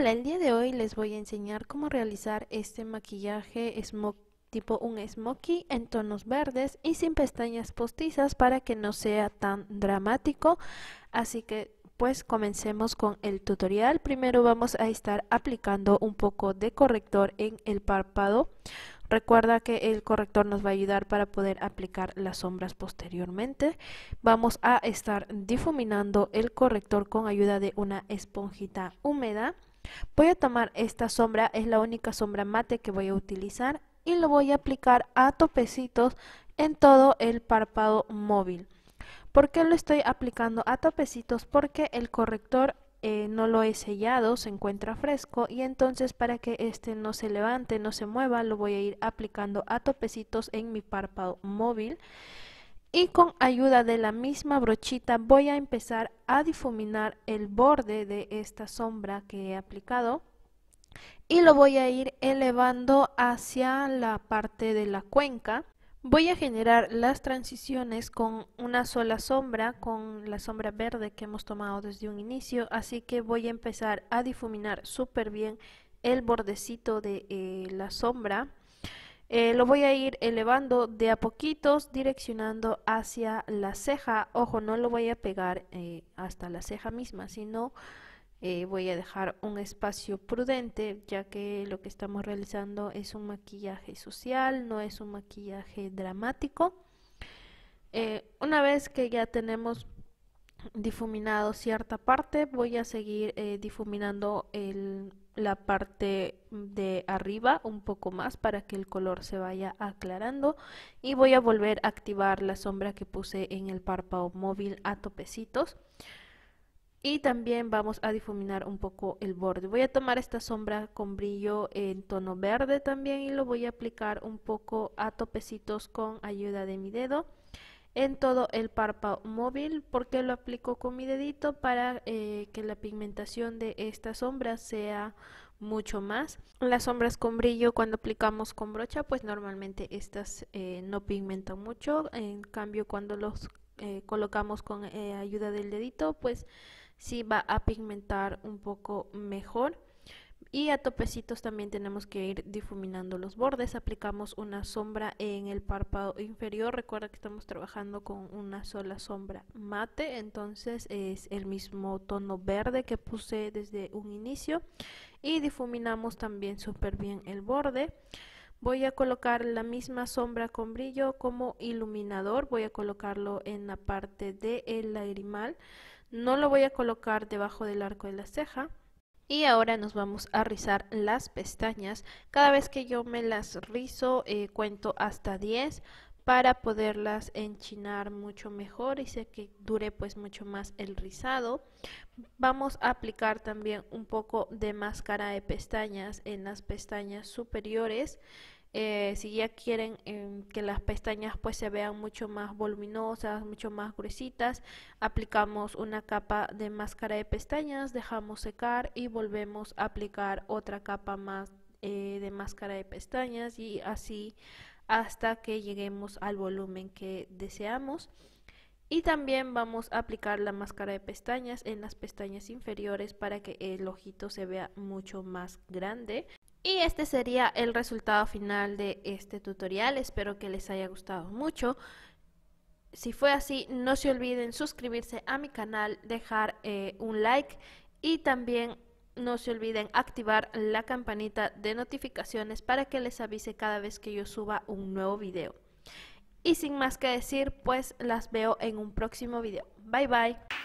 Hola, el día de hoy les voy a enseñar cómo realizar este maquillaje tipo un smokey en tonos verdes y sin pestañas postizas para que no sea tan dramático. Así que pues comencemos con el tutorial. Primero vamos a estar aplicando un poco de corrector en el párpado. Recuerda que el corrector nos va a ayudar para poder aplicar las sombras posteriormente. Vamos a estar difuminando el corrector con ayuda de una esponjita húmeda. Voy a tomar esta sombra, es la única sombra mate que voy a utilizar y lo voy a aplicar a topecitos en todo el párpado móvil. ¿Por qué lo estoy aplicando a topecitos? Porque el corrector eh, no lo he sellado, se encuentra fresco y entonces para que este no se levante, no se mueva, lo voy a ir aplicando a topecitos en mi párpado móvil y con ayuda de la misma brochita voy a empezar a difuminar el borde de esta sombra que he aplicado y lo voy a ir elevando hacia la parte de la cuenca voy a generar las transiciones con una sola sombra con la sombra verde que hemos tomado desde un inicio así que voy a empezar a difuminar súper bien el bordecito de eh, la sombra eh, lo voy a ir elevando de a poquitos, direccionando hacia la ceja. Ojo, no lo voy a pegar eh, hasta la ceja misma, sino eh, voy a dejar un espacio prudente, ya que lo que estamos realizando es un maquillaje social, no es un maquillaje dramático. una vez que ya tenemos difuminado cierta parte, voy a seguir eh, difuminando la parte de arriba un poco más para que el color se vaya aclarando y voy a volver a activar la sombra que puse en el párpado móvil a topecitos y también vamos a difuminar un poco el borde. Voy a tomar esta sombra con brillo en tono verde también y lo voy a aplicar un poco a topecitos con ayuda de mi dedo en todo el párpado móvil porque lo aplico con mi dedito para eh, que la pigmentación de estas sombras sea mucho más. Las sombras con brillo cuando aplicamos con brocha pues normalmente estas eh, no pigmentan mucho, en cambio cuando los eh, colocamos con ayuda del dedito pues sí va a pigmentar un poco mejor. Y a topecitos también tenemos que ir difuminando los bordes. Aplicamos una sombra en el párpado inferior. Recuerda que estamos trabajando con una sola sombra mate. Entonces es el mismo tono verde que puse desde un inicio. Y difuminamos también súper bien el borde. Voy a colocar la misma sombra con brillo como iluminador. Voy a colocarlo en la parte del el lagrimal. No lo voy a colocar debajo del arco de la ceja y ahora nos vamos a rizar las pestañas. Cada vez que yo me las rizo eh, cuento hasta 10 para poderlas enchinar mucho mejor y sé que dure pues mucho más el rizado. Vamos a aplicar también un poco de máscara de pestañas en las pestañas superiores. Eh, si ya quieren em, que las pestañas pues, se vean mucho más voluminosas, mucho más gruesitas, aplicamos una capa de máscara de pestañas, dejamos secar y volvemos a aplicar otra capa más eh, de máscara de pestañas y así hasta que lleguemos al volumen que deseamos. Y también vamos a aplicar la máscara de pestañas en las pestañas inferiores para que el ojito se vea mucho más grande. Y este sería el resultado final de este tutorial. Espero que les haya gustado mucho. Si fue así, no se olviden suscribirse a mi canal, dejar eh, un like y también no se olviden activar la campanita de notificaciones para que les avise cada vez que yo suba un nuevo video. Y sin más que decir, pues las veo en un próximo video. Bye bye.